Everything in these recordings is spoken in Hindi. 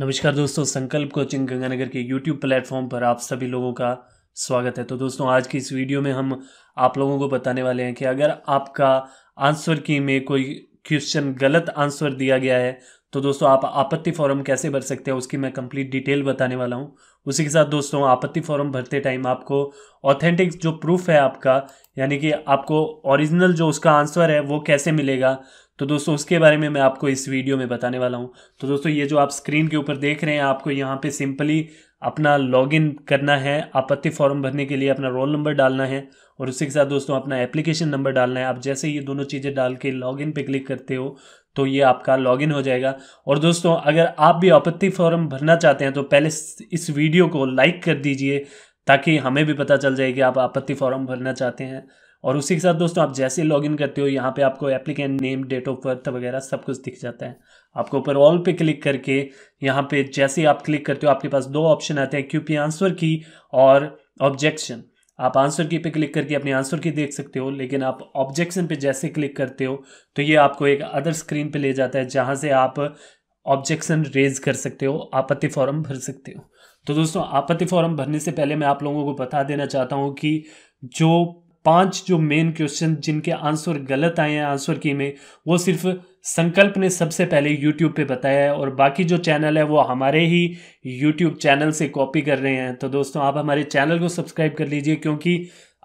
नमस्कार दोस्तों संकल्प कोचिंग गंगानगर के यूट्यूब प्लेटफॉर्म पर आप सभी लोगों का स्वागत है तो दोस्तों आज की इस वीडियो में हम आप लोगों को बताने वाले हैं कि अगर आपका आंसर की में कोई क्वेश्चन गलत आंसर दिया गया है तो दोस्तों आप आपत्ति फॉर्म कैसे भर सकते हैं उसकी मैं कंप्लीट डिटेल बताने वाला हूँ उसी के साथ दोस्तों आपत्ति फॉर्म भरते टाइम आपको ऑथेंटिक जो प्रूफ है आपका यानी कि आपको ओरिजिनल जो उसका आंसर है वो कैसे मिलेगा तो दोस्तों उसके बारे में मैं आपको इस वीडियो में बताने वाला हूँ तो दोस्तों ये जो आप स्क्रीन के ऊपर देख रहे हैं आपको यहाँ पे सिंपली अपना लॉगिन करना है आपत्ति फॉर्म भरने के लिए अपना रोल नंबर डालना है और उसी के साथ दोस्तों अपना एप्लीकेशन नंबर डालना है आप जैसे ये दोनों चीज़ें डाल के लॉगिन पे क्लिक करते हो तो ये आपका लॉगिन हो जाएगा और दोस्तों अगर आप भी आपत्ति फॉर्म भरना चाहते हैं तो पहले इस वीडियो को लाइक कर दीजिए ताकि हमें भी पता चल जाए कि आप आपत्ति फॉर्म भरना चाहते हैं और उसी के साथ दोस्तों आप जैसे लॉग इन करते हो यहाँ पे आपको applicant name date of birth वगैरह सब कुछ दिख जाता है आपको ऊपर ऑल पे क्लिक करके यहाँ पे जैसे आप क्लिक करते हो आपके पास दो ऑप्शन आते हैं क्यूपी आंसर की और ऑब्जेक्शन आप आंसर की पे क्लिक करके अपने आंसर की देख सकते हो लेकिन आप ऑब्जेक्शन पे जैसे क्लिक करते हो तो ये आपको एक अदर स्क्रीन पे ले जाता है जहाँ से आप ऑब्जेक्शन रेज कर सकते हो आपत्ति फॉर्म भर सकते हो तो दोस्तों आपत्ति फॉर्म भरने से पहले मैं आप लोगों को बता देना चाहता हूँ कि जो पांच जो मेन क्वेश्चन जिनके आंसर गलत आए हैं आंसर की में वो सिर्फ संकल्प ने सबसे पहले यूट्यूब पे बताया है और बाकी जो चैनल है वो हमारे ही यूट्यूब चैनल से कॉपी कर रहे हैं तो दोस्तों आप हमारे चैनल को सब्सक्राइब कर लीजिए क्योंकि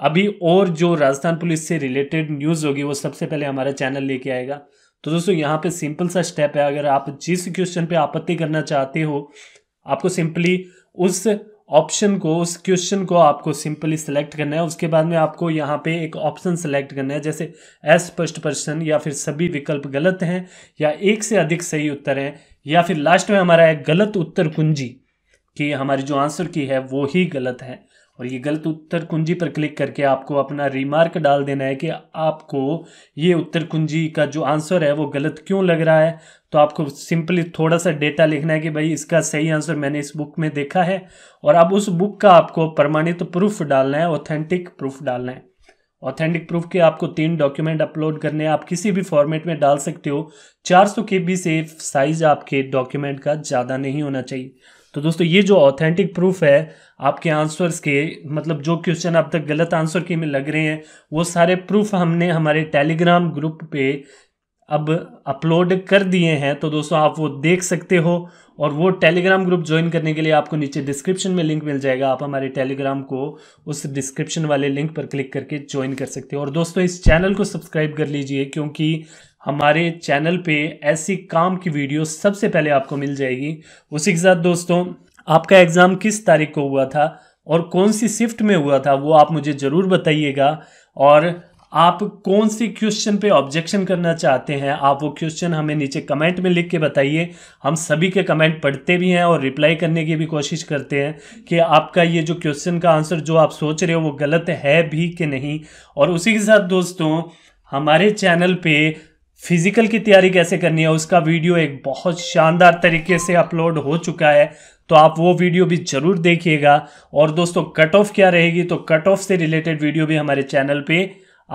अभी और जो राजस्थान पुलिस से रिलेटेड न्यूज़ होगी वो सबसे पहले हमारा चैनल लेके आएगा तो दोस्तों यहाँ पे सिंपल सा स्टेप है अगर आप जिस क्वेश्चन पे आपत्ति करना चाहते हो आपको सिंपली उस ऑप्शन को उस क्वेश्चन को आपको सिंपली सिलेक्ट करना है उसके बाद में आपको यहाँ पे एक ऑप्शन सेलेक्ट करना है जैसे अस्पष्ट प्रश्न या फिर सभी विकल्प गलत हैं या एक से अधिक सही उत्तर हैं या फिर लास्ट में हमारा है गलत उत्तर कुंजी कि हमारी जो आंसर की है वो ही गलत है और ये गलत उत्तर कुंजी पर क्लिक करके आपको अपना रिमार्क डाल देना है कि आपको ये उत्तर कुंजी का जो आंसर है वो गलत क्यों लग रहा है तो आपको सिंपली थोड़ा सा डेटा लिखना है कि भाई इसका सही आंसर मैंने इस बुक में देखा है और अब उस बुक का आपको प्रमाणित प्रूफ डालना है ऑथेंटिक प्रूफ डालना है ऑथेंटिक प्रूफ के आपको तीन डॉक्यूमेंट अपलोड करने हैं आप किसी भी फॉर्मेट में डाल सकते हो चार सौ के बी से साइज आपके डॉक्यूमेंट का ज़्यादा नहीं होना चाहिए तो दोस्तों ये जो ऑथेंटिक प्रूफ है आपके आंसर्स के मतलब जो क्वेश्चन अब तक गलत आंसर के में लग रहे हैं वो सारे प्रूफ हमने हमारे टेलीग्राम ग्रुप पे अब अपलोड कर दिए हैं तो दोस्तों आप वो देख सकते हो और वो टेलीग्राम ग्रुप ज्वाइन करने के लिए आपको नीचे डिस्क्रिप्शन में लिंक मिल जाएगा आप हमारे टेलीग्राम को उस डिस्क्रिप्शन वाले लिंक पर क्लिक करके ज्वाइन कर सकते हो और दोस्तों इस चैनल को सब्सक्राइब कर लीजिए क्योंकि हमारे चैनल पे ऐसी काम की वीडियो सबसे पहले आपको मिल जाएगी उसी के साथ दोस्तों आपका एग्ज़ाम किस तारीख को हुआ था और कौन सी शिफ्ट में हुआ था वो आप मुझे ज़रूर बताइएगा और आप कौन सी क्वेश्चन पे ऑब्जेक्शन करना चाहते हैं आप वो क्वेश्चन हमें नीचे कमेंट में लिख के बताइए हम सभी के कमेंट पढ़ते भी हैं और रिप्लाई करने की भी कोशिश करते हैं कि आपका ये जो क्वेश्चन का आंसर जो आप सोच रहे हो वो गलत है भी कि नहीं और उसी के साथ दोस्तों हमारे चैनल पे फिजिकल की तैयारी कैसे करनी है उसका वीडियो एक बहुत शानदार तरीके से अपलोड हो चुका है तो आप वो वीडियो भी जरूर देखिएगा और दोस्तों कट ऑफ क्या रहेगी तो कट ऑफ से रिलेटेड वीडियो भी हमारे चैनल पे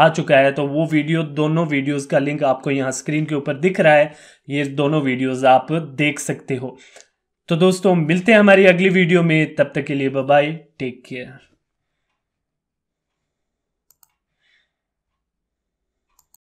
आ चुका है तो वो वीडियो दोनों वीडियोस का लिंक आपको यहाँ स्क्रीन के ऊपर दिख रहा है ये दोनों वीडियोस आप देख सकते हो तो दोस्तों मिलते हैं हमारी अगली वीडियो में तब तक के लिए बाय टेक केयर